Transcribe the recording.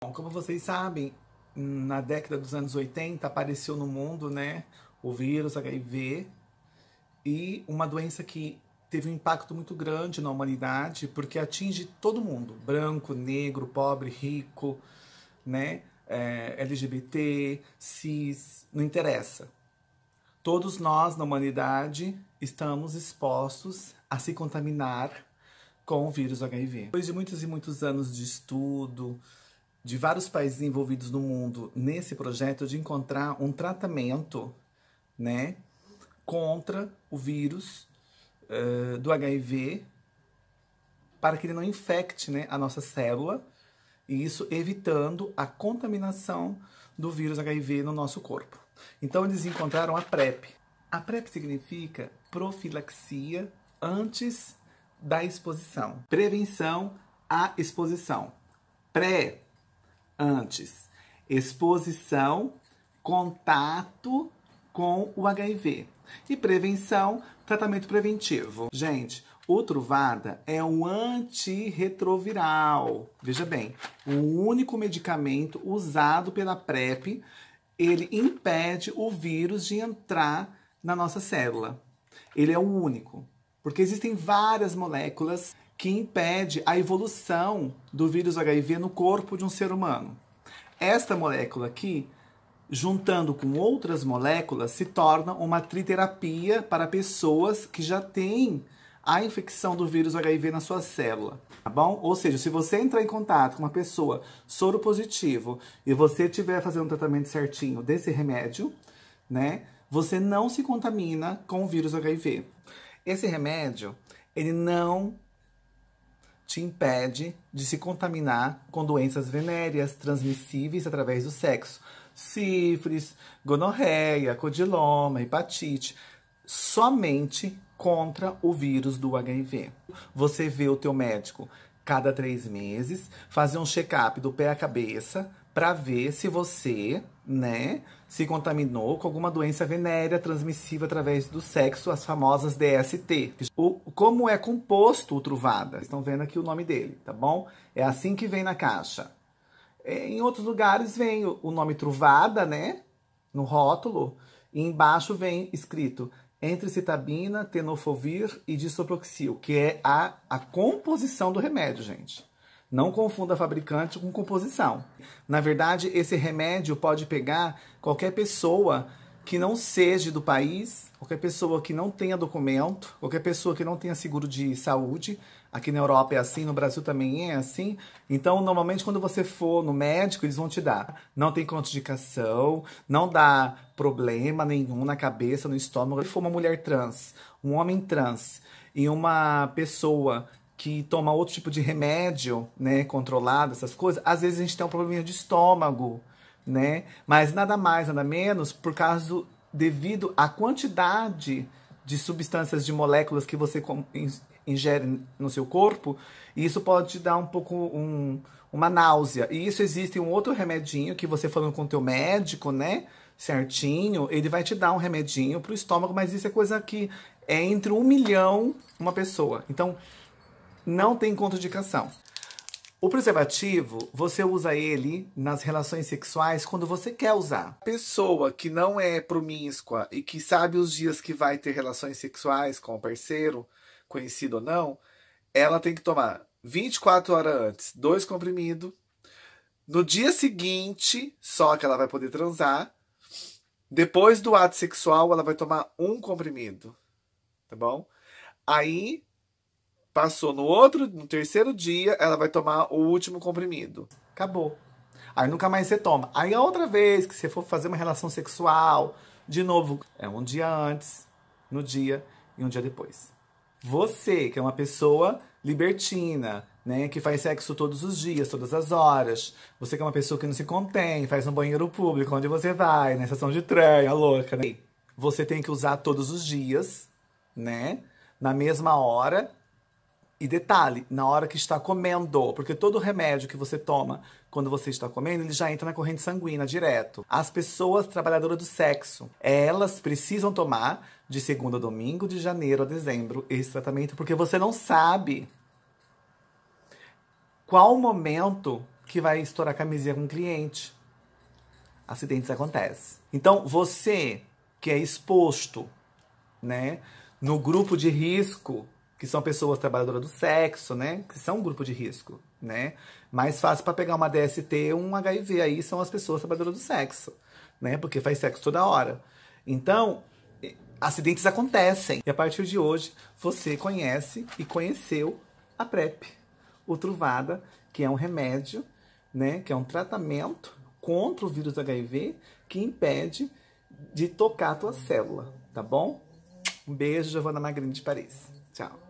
Bom, como vocês sabem, na década dos anos 80 apareceu no mundo, né, o vírus HIV e uma doença que teve um impacto muito grande na humanidade, porque atinge todo mundo, branco, negro, pobre, rico, né, é, eh, LGBT, cis, não interessa. Todos nós na humanidade estamos expostos a se contaminar com o vírus HIV. Depois de muitos e muitos anos de estudo, de vários países envolvidos no mundo nesse projeto de encontrar um tratamento, né, contra o vírus uh, do HIV para que ele não infecte, né, a nossa célula e isso evitando a contaminação do vírus HIV no nosso corpo. Então eles encontraram a PrEP. A PrEP significa profilaxia antes da exposição, prevenção à exposição. Pré antes. Exposição, contato com o HIV. E prevenção, tratamento preventivo. Gente, o Truvada é um antirretroviral. Veja bem, o único medicamento usado pela PrEP, ele impede o vírus de entrar na nossa célula. Ele é o único. Porque existem várias moléculas que impedem a evolução do vírus HIV no corpo de um ser humano. Esta molécula aqui, juntando com outras moléculas, se torna uma triterapia para pessoas que já têm a infecção do vírus HIV na sua célula, tá bom? Ou seja, se você entrar em contato com uma pessoa soro positivo e você estiver fazendo um tratamento certinho desse remédio, né? Você não se contamina com o vírus HIV. Esse remédio, ele não te impede de se contaminar com doenças venéreas transmissíveis através do sexo. Sífilis, gonorreia, codiloma, hepatite. Somente contra o vírus do HIV. Você vê o teu médico cada três meses, fazer um check-up do pé à cabeça para ver se você né, se contaminou com alguma doença venérea transmissiva através do sexo, as famosas DST. O, como é composto o Truvada? Estão vendo aqui o nome dele, tá bom? É assim que vem na caixa. É, em outros lugares vem o nome Truvada, né, no rótulo, e embaixo vem escrito entre citabina, tenofovir e disoproxil, que é a, a composição do remédio, gente. Não confunda fabricante com composição. Na verdade, esse remédio pode pegar qualquer pessoa que não seja do país, qualquer pessoa que não tenha documento, qualquer pessoa que não tenha seguro de saúde. Aqui na Europa é assim, no Brasil também é assim. Então, normalmente, quando você for no médico, eles vão te dar. Não tem contraindicação, não dá problema nenhum na cabeça, no estômago. Se for uma mulher trans, um homem trans e uma pessoa que toma outro tipo de remédio, né, controlado, essas coisas, às vezes a gente tem um probleminha de estômago, né? Mas nada mais, nada menos, por causa do, devido à quantidade de substâncias, de moléculas que você ingere no seu corpo, e isso pode te dar um pouco um, uma náusea. E isso existe um outro remedinho que você falando com o teu médico, né? Certinho, ele vai te dar um remedinho para o estômago, mas isso é coisa que é entre um milhão uma pessoa. Então, não tem contraindicação. O preservativo, você usa ele nas relações sexuais quando você quer usar. Pessoa que não é promíscua e que sabe os dias que vai ter relações sexuais com o parceiro, conhecido ou não, ela tem que tomar 24 horas antes dois comprimidos. No dia seguinte, só que ela vai poder transar. Depois do ato sexual, ela vai tomar um comprimido. Tá bom? Aí, Passou no outro, no terceiro dia, ela vai tomar o último comprimido. Acabou. Aí nunca mais você toma. Aí a outra vez que você for fazer uma relação sexual, de novo, é um dia antes, no dia e um dia depois. Você, que é uma pessoa libertina, né, que faz sexo todos os dias, todas as horas. Você que é uma pessoa que não se contém, faz no banheiro público, onde você vai, na estação de trem, a louca, né? Você tem que usar todos os dias, né? Na mesma hora e detalhe, na hora que está comendo, porque todo remédio que você toma quando você está comendo, ele já entra na corrente sanguínea direto. As pessoas trabalhadoras do sexo, elas precisam tomar de segunda a domingo, de janeiro a dezembro, esse tratamento, porque você não sabe qual momento que vai estourar a camisinha com o cliente. Acidentes acontecem. Então, você que é exposto, né, no grupo de risco que são pessoas trabalhadoras do sexo, né? Que são um grupo de risco, né? Mais fácil para pegar uma DST, um HIV aí são as pessoas trabalhadoras do sexo, né? Porque faz sexo toda hora. Então, acidentes acontecem. E a partir de hoje, você conhece e conheceu a PrEP, o Truvada, que é um remédio, né? Que é um tratamento contra o vírus HIV que impede de tocar a tua célula, tá bom? Um beijo, Giovana Magrini de Paris. Tchau.